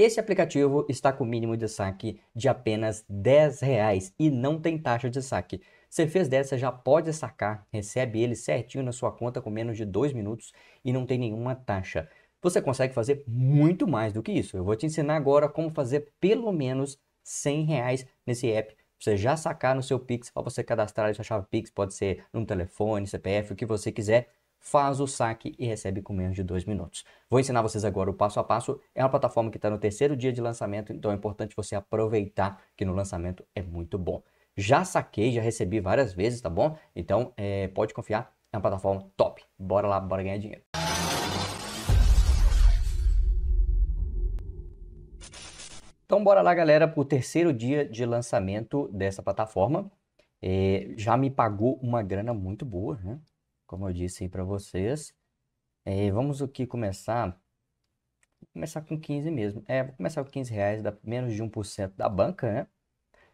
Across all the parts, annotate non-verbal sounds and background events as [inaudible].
Esse aplicativo está com mínimo de saque de apenas 10 reais e não tem taxa de saque. Você fez dessa, já pode sacar, recebe ele certinho na sua conta com menos de 2 minutos e não tem nenhuma taxa. Você consegue fazer muito mais do que isso. Eu vou te ensinar agora como fazer pelo menos 100 reais nesse app. Você já sacar no seu Pix, ou você cadastrar a sua chave Pix, pode ser num telefone, CPF, o que você quiser faz o saque e recebe com menos de dois minutos. Vou ensinar vocês agora o passo a passo. É uma plataforma que está no terceiro dia de lançamento, então é importante você aproveitar que no lançamento é muito bom. Já saquei, já recebi várias vezes, tá bom? Então é, pode confiar, é uma plataforma top. Bora lá, bora ganhar dinheiro. Então bora lá, galera, para o terceiro dia de lançamento dessa plataforma. É, já me pagou uma grana muito boa, né? como eu disse aí para vocês. É, vamos aqui começar. Vou começar com 15 mesmo. É, vou começar com 15 reais, dá menos de 1% da banca, né?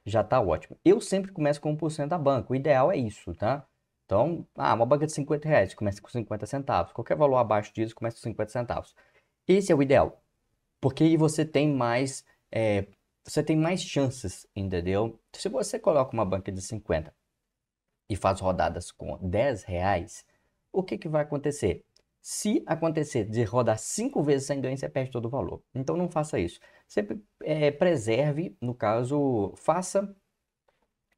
Já está ótimo. Eu sempre começo com 1% da banca. O ideal é isso, tá? Então, ah, uma banca de 50 reais, começa com 50 centavos. Qualquer valor abaixo disso, começa com 50 centavos. Esse é o ideal. Porque aí você tem mais. É, você tem mais chances, entendeu? Se você coloca uma banca de 50 e faz rodadas com 10 reais, o que, que vai acontecer? Se acontecer de rodar cinco vezes sem ganho, você perde todo o valor. Então não faça isso. Sempre é, preserve, no caso, faça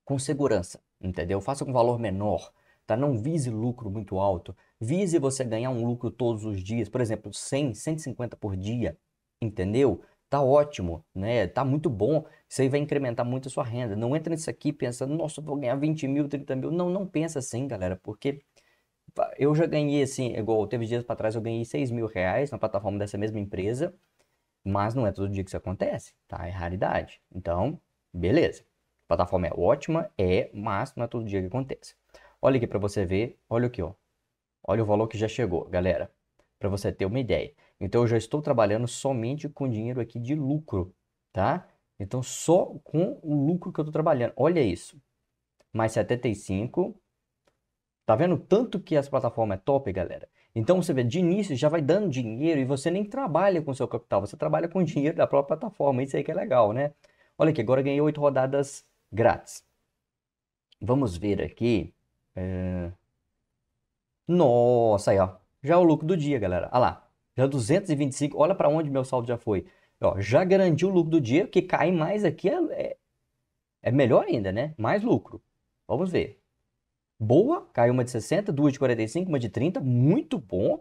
com segurança, entendeu? Faça com valor menor, tá? Não vise lucro muito alto. Vise você ganhar um lucro todos os dias, por exemplo, 100, 150 por dia, entendeu? tá ótimo, né? Tá muito bom. Isso aí vai incrementar muito a sua renda. Não entra nisso aqui pensando, nossa, vou ganhar 20 mil, 30 mil. Não, não pensa assim, galera, porque eu já ganhei assim, igual teve dias para trás eu ganhei 6 mil reais na plataforma dessa mesma empresa, mas não é todo dia que isso acontece, tá? É raridade. Então, beleza. A plataforma é ótima, é, mas não é todo dia que acontece. Olha aqui para você ver, olha aqui, ó. Olha o valor que já chegou, galera para você ter uma ideia. Então eu já estou trabalhando somente com dinheiro aqui de lucro, tá? Então só com o lucro que eu estou trabalhando. Olha isso. Mais 75. Tá vendo tanto que essa plataforma é top, galera? Então você vê, de início já vai dando dinheiro e você nem trabalha com seu capital, você trabalha com o [laughs] dinheiro da própria plataforma. Isso aí que é legal, né? Olha aqui, agora ganhei oito rodadas grátis. Vamos ver aqui. É... Nossa, aí ó, já é o lucro do dia, galera. Olha lá, já 225, é olha para onde meu saldo já foi. Ó, já garantiu o lucro do dia, que cair mais aqui é, é, é melhor ainda, né? Mais lucro. Vamos ver. Boa, caiu uma de 60, duas de 45, uma de 30, muito bom.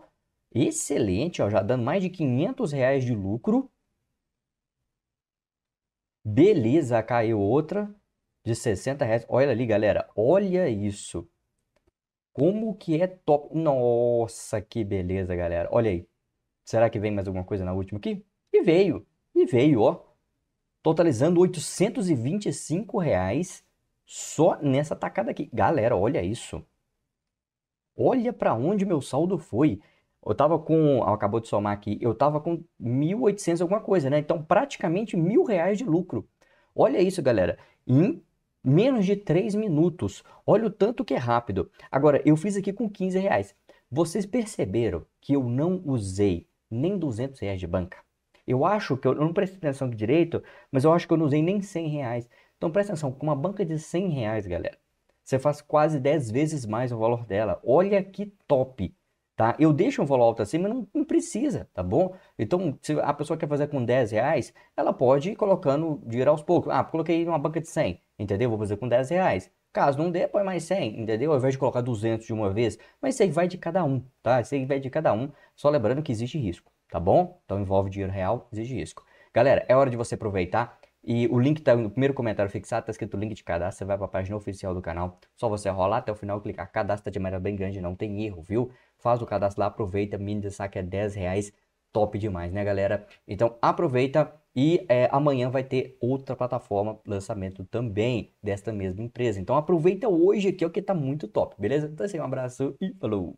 Excelente, ó, já dando mais de 500 reais de lucro. Beleza, caiu outra de 60 reais. Olha ali, galera, olha isso. Como que é top. Nossa, que beleza, galera. Olha aí. Será que vem mais alguma coisa na última aqui? E veio. E veio, ó. Totalizando R$ 825 reais só nessa tacada aqui. Galera, olha isso. Olha para onde meu saldo foi. Eu tava com, acabou de somar aqui, eu tava com 1.800 alguma coisa, né? Então praticamente mil reais de lucro. Olha isso, galera. Em Menos de 3 minutos. Olha o tanto que é rápido. Agora, eu fiz aqui com 15 reais. Vocês perceberam que eu não usei nem 200 reais de banca? Eu acho que eu, eu não prestei atenção direito, mas eu acho que eu não usei nem 100 reais. Então presta atenção, com uma banca de 100 reais, galera, você faz quase 10 vezes mais o valor dela. Olha que top! tá? Eu deixo um valor alto assim, mas não, não, precisa, tá bom? Então, se a pessoa quer fazer com 10 reais, ela pode ir colocando dinheiro aos poucos. Ah, coloquei uma banca de 100, entendeu? Vou fazer com 10 reais. Caso não dê, põe mais 100, entendeu? Ao invés de colocar 200 de uma vez. Mas isso aí vai de cada um, tá? Isso aí vai de cada um. Só lembrando que existe risco, tá bom? Então, envolve dinheiro real, existe risco. Galera, é hora de você aproveitar e o link tá no primeiro comentário fixado, tá escrito o link de cadastro, você vai para a página oficial do canal. Só você rolar até o final, clicar cadastro de maneira bem grande, não tem erro, viu? Faz o cadastro lá, aproveita, mini saque é 10 reais, top demais, né, galera? Então aproveita e é, amanhã vai ter outra plataforma, lançamento também desta mesma empresa. Então aproveita hoje aqui, ó, que tá muito top, beleza? Então assim, um abraço e falou!